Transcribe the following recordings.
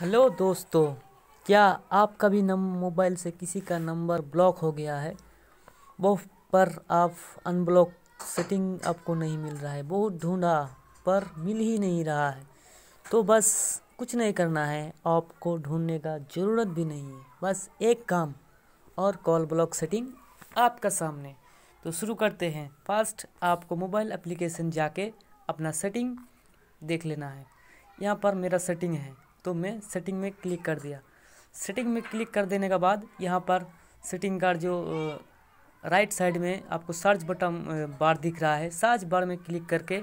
hello दोस्तों क्या आपका भी नम मोबाइल से किसी का नंबर ब्लॉक हो गया है वो पर आप अनब्लॉक सेटिंग आपको नहीं मिल रहा है बहुत ढूंढा पर मिल ही नहीं रहा है तो बस कुछ नहीं करना है आपको ढूंढने का ज़रूरत भी नहीं है बस एक काम और कॉल ब्लॉक सेटिंग आपका सामने तो शुरू करते हैं फर्स्ट आपको मोबाइल एप्लीकेशन जाके अपना सेटिंग देख लेना है यहाँ पर मेरा सेटिंग है तो मैं सेटिंग में क्लिक कर दिया सेटिंग में क्लिक कर देने के बाद यहाँ पर सेटिंग का जो राइट साइड में आपको सर्च बटन बार दिख रहा है सर्च बार में क्लिक करके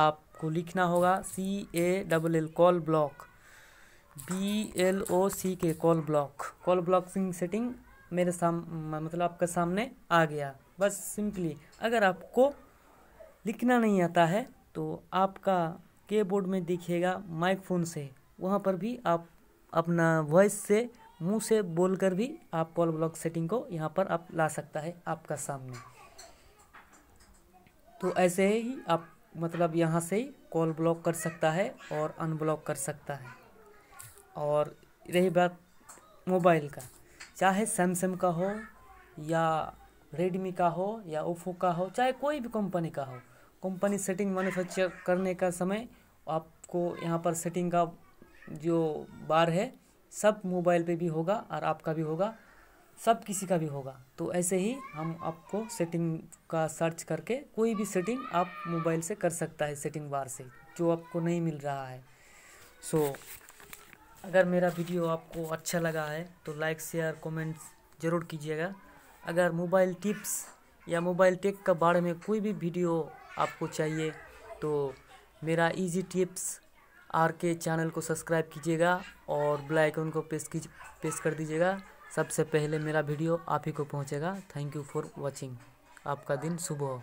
आपको लिखना होगा C A double L call block B L O C K call block call blocking setting मेरे साम मतलब आपके सामने आ गया बस सिंपली अगर आपको लिखना नहीं आता है तो आपका कीबोर्ड में दिखेगा माइकफोन से वहाँ पर भी आप अपना वॉइस से मुंह से बोलकर भी आप पॉल ब्लॉक सेटिंग को यहाँ पर आप ला सकता है आपका सामने तो ऐसे ही आप मतलब यहाँ से ही कॉल ब्लॉक कर सकता है और अनब्लॉक कर सकता है और रही बात मोबाइल का चाहे सैमसंग का हो या रेडमी का हो या ओफो का हो चाहे कोई भी कंपनी का हो कंपनी सेटिंग मैनुफैक्चर करने का समय आपको यहाँ पर सेटिंग का जो बार है सब मोबाइल पे भी होगा और आपका भी होगा सब किसी का भी होगा तो ऐसे ही हम आपको सेटिंग का सर्च करके कोई भी सेटिंग आप मोबाइल से कर सकता है सेटिंग बार से जो आपको नहीं मिल रहा है सो so, अगर मेरा वीडियो आपको अच्छा लगा है तो लाइक शेयर कमेंट्स ज़रूर कीजिएगा अगर मोबाइल टिप्स या मोबाइल टेक का बारे में कोई भी वीडियो आपको चाहिए तो मेरा easy tips R K channel को सब्सक्राइब कीजिएगा और बेल आइकन को प्रेस कीज प्रेस कर दीजिएगा सबसे पहले मेरा वीडियो आप ही को पहुंचेगा थैंक यू फॉर वाचिंग आपका दिन शुभ हो